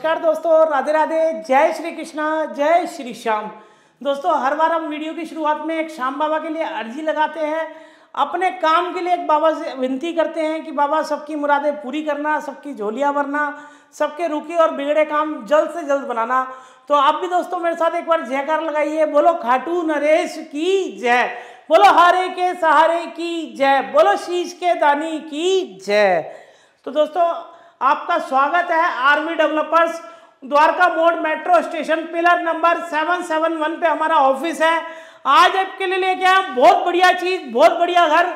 नमस्कार दोस्तों राधे राधे जय श्री कृष्णा जय श्री श्याम दोस्तों हर बार हम वीडियो की शुरुआत में एक श्याम बाबा के लिए अर्जी लगाते हैं अपने काम के लिए एक बाबा से विनती करते हैं कि बाबा सबकी मुरादें पूरी करना सबकी झोलियाँ भरना सबके रुके और बिगड़े काम जल्द से जल्द बनाना तो आप भी दोस्तों मेरे साथ एक बार जयकार लगाइए बोलो खाटू नरेश की जय बोलो हारे के सहारे की जय बोलो शीश के दानी की जय तो दोस्तों आपका स्वागत है army developers Dwarka Mor metro station pillar number seven seven one पे हमारा ऑफिस है आज आपके लिए लेके आए बहुत बढ़िया चीज बहुत बढ़िया घर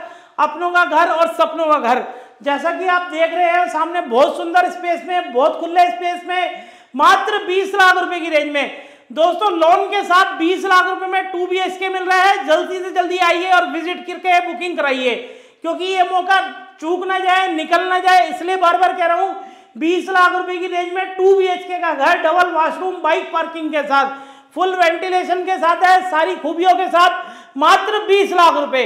अपनों का घर और सपनों का घर जैसा कि आप देख रहे हैं सामने बहुत सुंदर स्पेस में बहुत खुले स्पेस में मात्र बीस लाख रुपए की रेंज में दोस्तों लोन के साथ बीस लाख रुपए में टू बी मिल रहा है जल्दी से जल्दी आइए और विजिट करके बुकिंग कराइए क्योंकि ये मौका चूक ना जाए निकल ना जाए इसलिए बार बार कह रहा हूं बीस लाख रुपए की रेंज में टू बी का घर डबल वॉशरूम बाइक पार्किंग के साथ फुल वेंटिलेशन के साथ है सारी खूबियों के साथ मात्र बीस लाख रुपए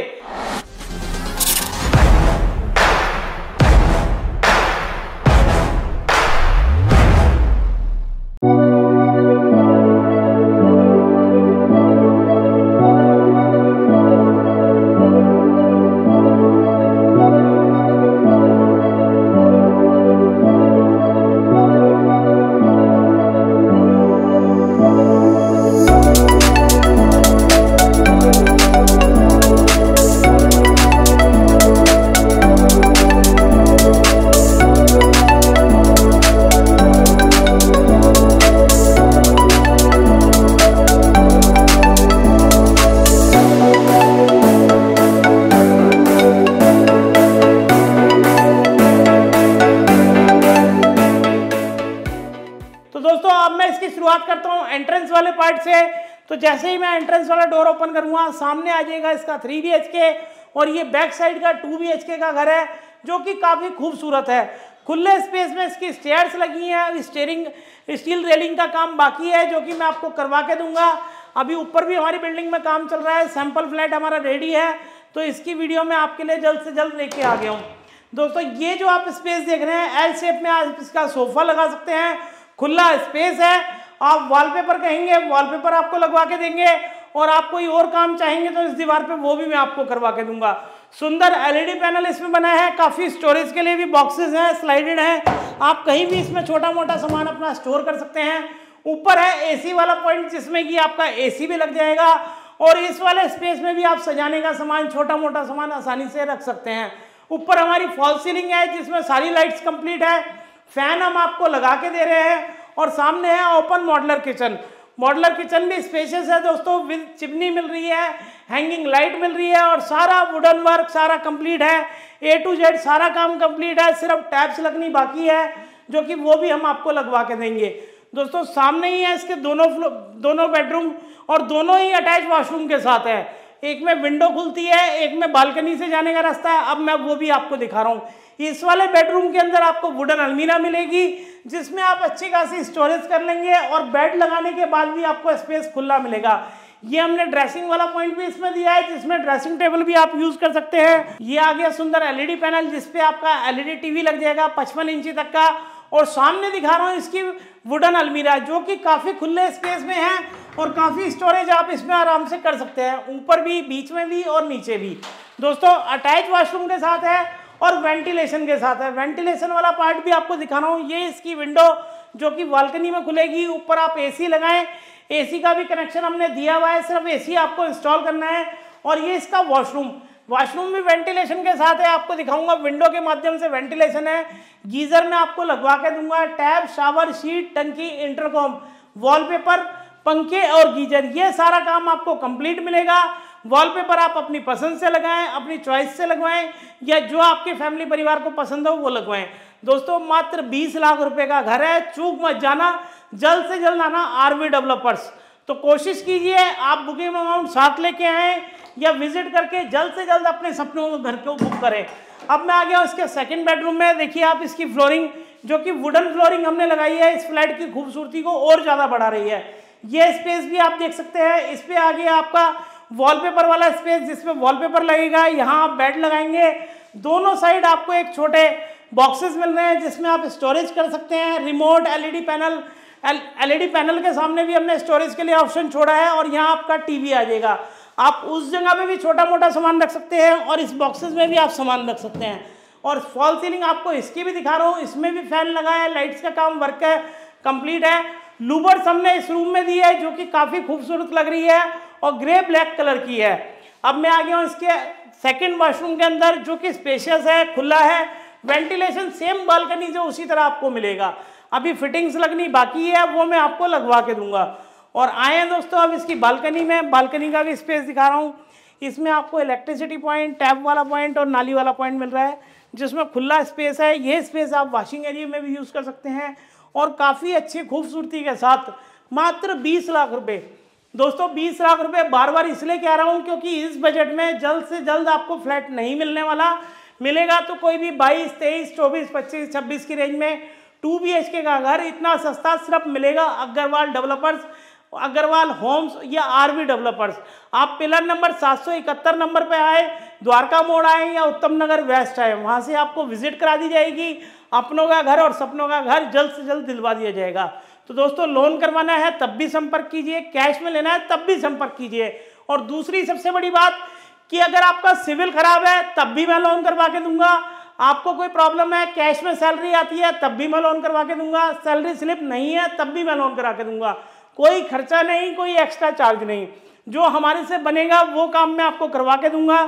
पार्ट से तो जैसे ही मैं एंट्रेंस वाला डोर ओपन करूँगा सामने आ जाएगा इसका थ्री बी और ये बैक साइड का टू बी का घर है जो कि काफ़ी खूबसूरत है खुले स्पेस में इसकी स्टेयर्स लगी हैं और स्टेयरिंग स्टील रेलिंग का काम बाकी है जो कि मैं आपको करवा के दूंगा अभी ऊपर भी हमारी बिल्डिंग में काम चल रहा है सैंपल फ्लैट हमारा रेडी है तो इसकी वीडियो मैं आपके लिए जल्द से जल्द लेके आ गया हूँ दोस्तों ये जो आप स्पेस देख रहे हैं एल शेप में आप इसका सोफा लगा सकते हैं खुला स्पेस है आप वॉलपेपर कहेंगे वॉलपेपर आपको लगवा के देंगे और आप कोई और काम चाहेंगे तो इस दीवार पे वो भी मैं आपको करवा के दूंगा सुंदर एलईडी पैनल e इसमें बना है काफ़ी स्टोरेज के लिए भी बॉक्सेस हैं स्लाइडेड हैं आप कहीं भी इसमें छोटा मोटा सामान अपना स्टोर कर सकते हैं ऊपर है एसी वाला पॉइंट जिसमें कि आपका एसी भी लग जाएगा और इस वाले स्पेस में भी आप सजाने का सामान छोटा मोटा सामान आसानी से रख सकते हैं ऊपर हमारी फॉल सीलिंग है जिसमें सारी लाइट्स कंप्लीट है फैन हम आपको लगा के दे रहे हैं और सामने है open modular kitchen modular kitchen भी स्पेशियस है दोस्तों विद चिमनी मिल रही है हैंगिंग लाइट मिल रही है और सारा वुडन वर्क सारा कंप्लीट है ए टू जेड सारा काम कंप्लीट है सिर्फ टैप्स लगनी बाकी है जो कि वो भी हम आपको लगवा के देंगे दोस्तों सामने ही है इसके दोनों फ्लो दोनों बेडरूम और दोनों ही अटैच वाशरूम के साथ है एक में विंडो खुलती है एक में बालकनी से जाने का रास्ता है अब मैं वो भी आपको दिखा रहा हूँ इस वाले बेडरूम के अंदर आपको वुडन अलमीरा मिलेगी जिसमें आप अच्छी खासी स्टोरेज कर लेंगे और बेड लगाने के बाद भी आपको स्पेस खुला मिलेगा ये हमने ड्रेसिंग वाला पॉइंट भी इसमें दिया है जिसमें ड्रेसिंग टेबल भी आप यूज कर सकते हैं ये आ गया सुंदर एलईडी पैनल जिसपे आपका एलईडी टीवी लग जाएगा पचपन इंची तक का और सामने दिखा रहा हूँ इसकी वुडन अलमीरा जो कि काफ़ी खुले स्पेस में है और काफ़ी स्टोरेज आप इसमें आराम से कर सकते हैं ऊपर भी बीच में भी और नीचे भी दोस्तों अटैच वाशरूम के साथ है और वेंटिलेशन के साथ है वेंटिलेशन वाला पार्ट भी आपको दिखा रहा हूँ ये इसकी विंडो जो कि बालकनी में खुलेगी ऊपर आप एसी लगाएं एसी का भी कनेक्शन हमने दिया हुआ है सिर्फ एसी आपको इंस्टॉल करना है और ये इसका वॉशरूम वॉशरूम भी वेंटिलेशन के साथ है आपको दिखाऊंगा विंडो के माध्यम से वेंटिलेशन है गीजर में आपको लगवा के दूंगा टैब शावर शीट टंकी इंटरकॉम वॉलपेपर पंखे और गीजर ये सारा काम आपको कंप्लीट मिलेगा वॉलपेपर आप अपनी पसंद से लगाएं अपनी चॉइस से लगवाएं या जो आपके फैमिली परिवार को पसंद हो वो लगवाएं दोस्तों मात्र 20 लाख रुपए का घर है चूक मत जाना जल्द से जल्द आना आरवी डेवलपर्स तो कोशिश कीजिए आप बुकिंग अमाउंट साथ लेके आएँ या विजिट करके जल्द से जल्द अपने सपनों को घर को बुक करें अब मैं आ गया उसके सेकेंड बेडरूम में देखिए आप इसकी फ्लोरिंग जो कि वुडन फ्लोरिंग हमने लगाई है इस फ्लैट की खूबसूरती को और ज़्यादा बढ़ा रही है ये स्पेस भी आप देख सकते हैं इस पर आ गया आपका वॉलपेपर वाला स्पेस जिसमें वॉलपेपर लगेगा यहाँ आप बेड लगाएंगे दोनों साइड आपको एक छोटे बॉक्सेस मिल रहे हैं जिसमें आप स्टोरेज कर सकते हैं remote LED panel LED panel के सामने भी हमने स्टोरेज के लिए ऑप्शन छोड़ा है और यहाँ आपका टीवी आ जाएगा आप उस जगह पे भी छोटा मोटा सामान रख सकते हैं और इस बॉक्सेस में भी आप सामान रख सकते हैं और फॉल सीलिंग आपको इसकी भी दिखा रहा हूँ इसमें भी फैन लगा है लाइट्स का काम वर्क है कंप्लीट है लूबर्स हमने इस रूम में दी है जो कि काफ़ी खूबसूरत लग रही है और ग्रे ब्लैक कलर की है अब मैं आ गया हूँ इसके सेकेंड वॉशरूम के अंदर जो कि स्पेशियस है खुला है वेंटिलेशन सेम बालकनी जो उसी तरह आपको मिलेगा अभी फिटिंग्स लगनी बाकी है वो मैं आपको लगवा के दूंगा और आए हैं दोस्तों अब इसकी बालकनी में बालकनी का भी स्पेस दिखा रहा हूँ इसमें आपको इलेक्ट्रिसिटी पॉइंट टैप वाला पॉइंट और नाली वाला पॉइंट मिल रहा है जिसमें खुला स्पेस है ये स्पेस आप वॉशिंग एरिया में भी यूज़ कर सकते हैं और काफ़ी अच्छी खूबसूरती के साथ मात्र बीस लाख रुपये दोस्तों बीस लाख रुपए बार बार इसलिए कह रहा हूँ क्योंकि इस बजट में जल्द से जल्द आपको फ्लैट नहीं मिलने वाला मिलेगा तो कोई भी बाईस तेईस चौबीस पच्चीस छब्बीस की रेंज में टू बी का घर इतना सस्ता सिर्फ मिलेगा अग्रवाल डेवलपर्स अग्रवाल होम्स या आरवी डेवलपर्स आप पिलर नंबर 771 नंबर पे आए द्वारका मोड़ आए या उत्तम नगर वेस्ट आए वहाँ से आपको विजिट करा दी जाएगी अपनों का घर और सपनों का घर जल्द से जल्द दिलवा दिया जाएगा तो दोस्तों लोन करवाना है तब भी संपर्क कीजिए कैश में लेना है तब भी संपर्क कीजिए और दूसरी सबसे बड़ी बात कि अगर आपका सिविल खराब है तब भी मैं लोन करवा के दूंगा आपको कोई प्रॉब्लम है कैश में सैलरी आती है तब भी मैं लोन करवा के दूंगा सैलरी स्लिप नहीं है तब भी मैं लोन करा के दूंगा कोई खर्चा नहीं कोई एक्स्ट्रा चार्ज नहीं जो हमारे से बनेगा वो काम मैं आपको करवा के दूंगा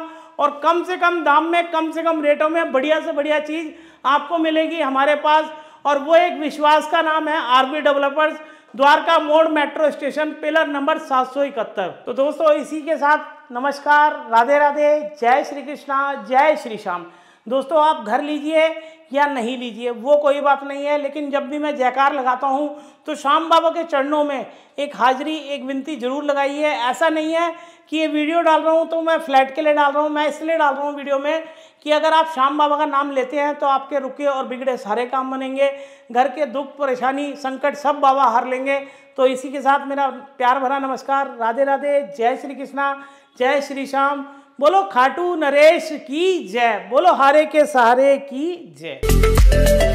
और कम से कम दाम में कम से कम रेटों में बढ़िया से बढ़िया चीज़ आपको मिलेगी हमारे पास और वो एक विश्वास का नाम है आरबी डेवलपर्स द्वारका मोड़ मेट्रो स्टेशन पिलर नंबर सात सौ इकहत्तर तो दोस्तों इसी के साथ नमस्कार राधे राधे जय श्री कृष्णा जय श्री श्याम दोस्तों आप घर लीजिए या नहीं लीजिए वो कोई बात नहीं है लेकिन जब भी मैं जयकार लगाता हूँ तो शाम बाबा के चरणों में एक हाजिरी एक विनती जरूर लगाइए ऐसा नहीं है कि ये वीडियो डाल रहा हूँ तो मैं फ्लैट के लिए डाल रहा हूँ मैं इसलिए डाल रहा हूँ वीडियो में कि अगर आप शाम बाबा का नाम लेते हैं तो आपके रुके और बिगड़े सारे काम बनेंगे घर के दुख परेशानी संकट सब बाबा हार लेंगे तो इसी के साथ मेरा प्यार भरा नमस्कार राधे राधे जय श्री कृष्णा जय श्री श्याम बोलो खाटू नरेश की जय बोलो हारे के सहारे की जय